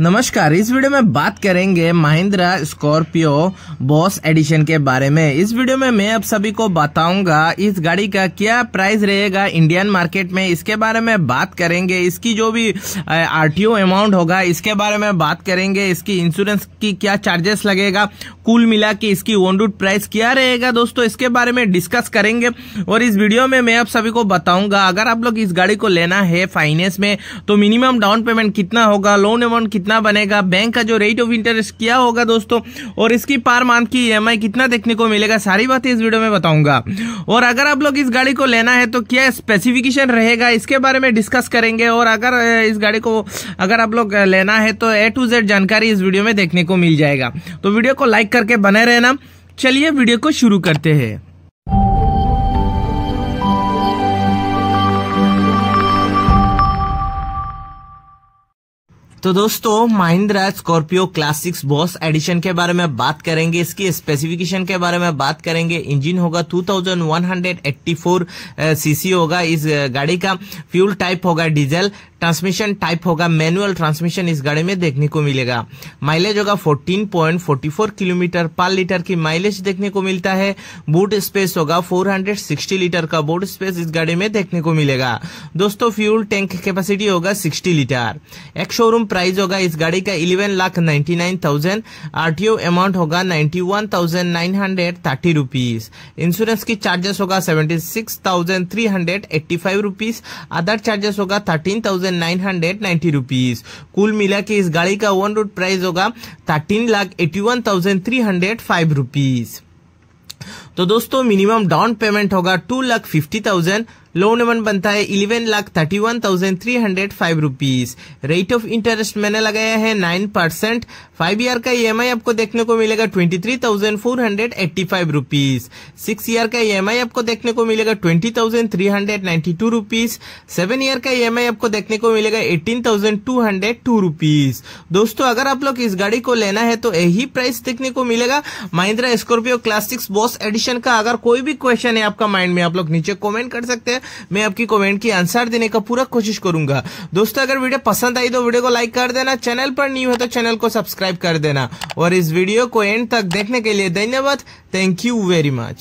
नमस्कार इस वीडियो में बात करेंगे महिंद्रा स्कॉर्पियो बॉस एडिशन के बारे में इस वीडियो में मैं आप सभी को बताऊंगा इस गाड़ी का क्या प्राइस रहेगा इंडियन मार्केट में इसके बारे में बात करेंगे इसकी जो भी आरटीओ अमाउंट होगा इसके बारे में बात करेंगे इसकी इंश्योरेंस की क्या चार्जेस लगेगा कुल मिला के इसकी ऑन प्राइस क्या रहेगा दोस्तों इसके बारे में डिस्कस करेंगे और इस वीडियो में मैं आप सभी को बताऊंगा अगर आप लोग इस गाड़ी को लेना है फाइनेंस में तो मिनिमम डाउन पेमेंट कितना होगा लोन अमाउंट कितना बनेगा बैंक का जो रेट ऑफ इंटरेस्ट क्या होगा दोस्तों और इसकी पर मंथ की ई e कितना देखने को मिलेगा सारी बातें इस वीडियो में बताऊंगा और अगर आप लोग इस गाड़ी को लेना है तो क्या स्पेसिफिकेशन रहेगा इसके बारे में डिस्कस करेंगे और अगर इस गाड़ी को अगर आप लोग लेना है तो ए टू जेड जानकारी इस वीडियो में देखने को मिल जाएगा तो वीडियो को लाइक करके बने रहना चलिए वीडियो को शुरू करते हैं तो दोस्तों Mahindra Scorpio classics boss edition के बारे में बात करेंगे इसकी स्पेसिफिकेशन के बारे में बात करेंगे इंजन होगा 2184 सीसी होगा इस गाड़ी का फ्यूल टाइप होगा डीजल ट्रांसमिशन टाइप होगा मैनुअल ट्रांसमिशन इस गाड़ी में देखने को मिलेगा माइलेज होगा 14.44 किलोमीटर पर लीटर की माइलेज देखने को मिलता है बूट स्पेस होगा 460 लीटर का बूट स्पेस इस गाड़ी में देखने को मिलेगा दोस्तों फ्यूल टैंक कैपेसिटी होगा 60 लीटर एक शोरूम प्राइस होगा इस गाड़ी का eleven lakh ninety nine thousand R T O amount होगा ninety one thousand nine hundred thirty rupees insurance की चार्जेस होगा seventy six thousand three hundred eighty five rupees other charges होगा thirteen thousand nine hundred ninety rupees कुल मिला के इस गाड़ी का वन रूट प्राइस होगा thirteen lakh eighty one thousand three hundred five rupees तो दोस्तों मिनिमम डाउन पेमेंट होगा two lakh fifty thousand loan amount बनता है eleven lakh thirty one thousand three hundred five rupees rate of interest मैंने लगाया है नाइन परसेंट फाइव ईयर का ई e आपको देखने को मिलेगा twenty three thousand four hundred eighty five rupees six year का ई e आपको देखने को मिलेगा twenty thousand three hundred ninety two rupees seven year का ई e आपको देखने को मिलेगा eighteen thousand two hundred two rupees दोस्तों अगर आप लोग इस गाड़ी को लेना है तो यही प्राइस देखने को मिलेगा Mahindra Scorpio class six boss edition का अगर कोई भी क्वेश्चन है आपका माइंड में आप लोग नीचे कॉमेंट कर सकते हैं मैं आपकी कमेंट की आंसर देने का पूरा कोशिश करूंगा दोस्तों अगर वीडियो पसंद आई तो वीडियो को लाइक कर देना चैनल पर न्यू है तो चैनल को सब्सक्राइब कर देना और इस वीडियो को एंड तक देखने के लिए धन्यवाद थैंक यू वेरी मच